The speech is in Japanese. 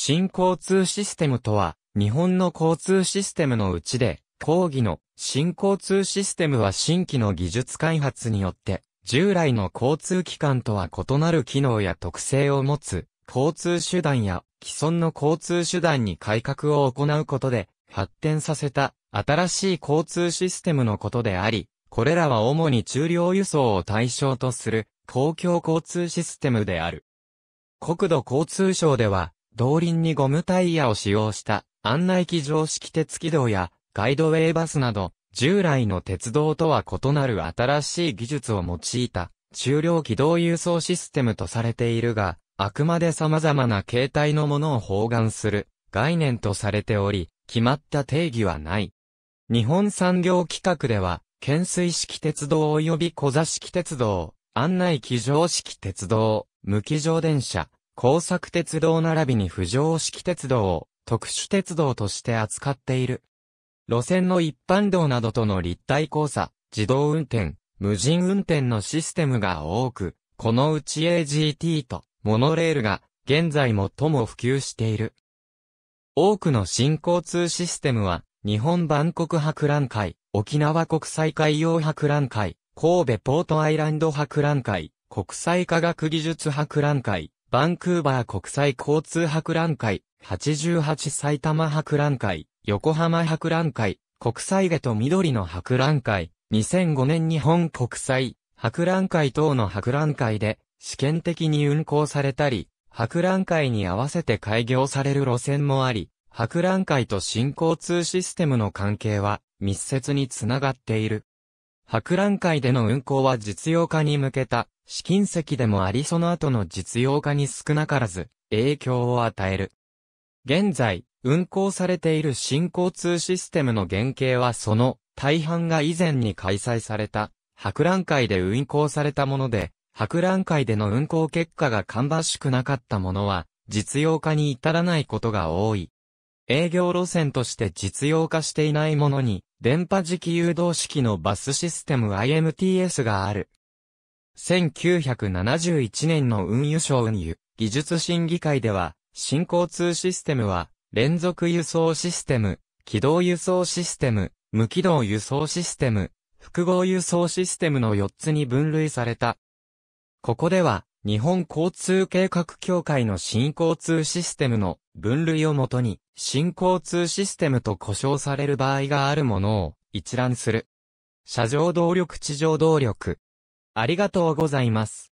新交通システムとは、日本の交通システムのうちで、講義の新交通システムは新規の技術開発によって、従来の交通機関とは異なる機能や特性を持つ、交通手段や既存の交通手段に改革を行うことで、発展させた新しい交通システムのことであり、これらは主に中量輸送を対象とする公共交通システムである。国土交通省では動輪にゴムタイヤを使用した案内機常識鉄軌道やガイドウェイバスなど従来の鉄道とは異なる新しい技術を用いた終了軌道輸送システムとされているが、あくまで様々な形態のものを包含する概念とされており、決まった定義はない。日本産業規格では、懸垂式鉄道及び小座式鉄道、案内機常式鉄道、無機乗電車、工作鉄道並びに浮上式鉄道を特殊鉄道として扱っている。路線の一般道などとの立体交差、自動運転、無人運転のシステムが多く、このうち AGT とモノレールが現在最も普及している。多くの新交通システムは、日本万国博覧会、沖縄国際海洋博覧会、神戸ポートアイランド博覧会、国際科学技術博覧会、バンクーバー国際交通博覧会、88埼玉博覧会、横浜博覧会、国際下と緑の博覧会、2005年日本国際、博覧会等の博覧会で、試験的に運行されたり、博覧会に合わせて開業される路線もあり、博覧会と新交通システムの関係は密接につながっている。博覧会での運行は実用化に向けた試金石でもありその後の実用化に少なからず影響を与える。現在、運行されている新交通システムの原型はその大半が以前に開催された博覧会で運行されたもので、博覧会での運行結果が芳しくなかったものは実用化に至らないことが多い。営業路線として実用化していないものに電波磁気誘導式のバスシステム IMTS がある。1971年の運輸省運輸技術審議会では、新交通システムは、連続輸送システム、軌道輸送システム、無軌道輸送システム、複合輸送システムの4つに分類された。ここでは、日本交通計画協会の新交通システムの分類をもとに、新交通システムと呼称される場合があるものを一覧する。車上動力地上動力。ありがとうございます。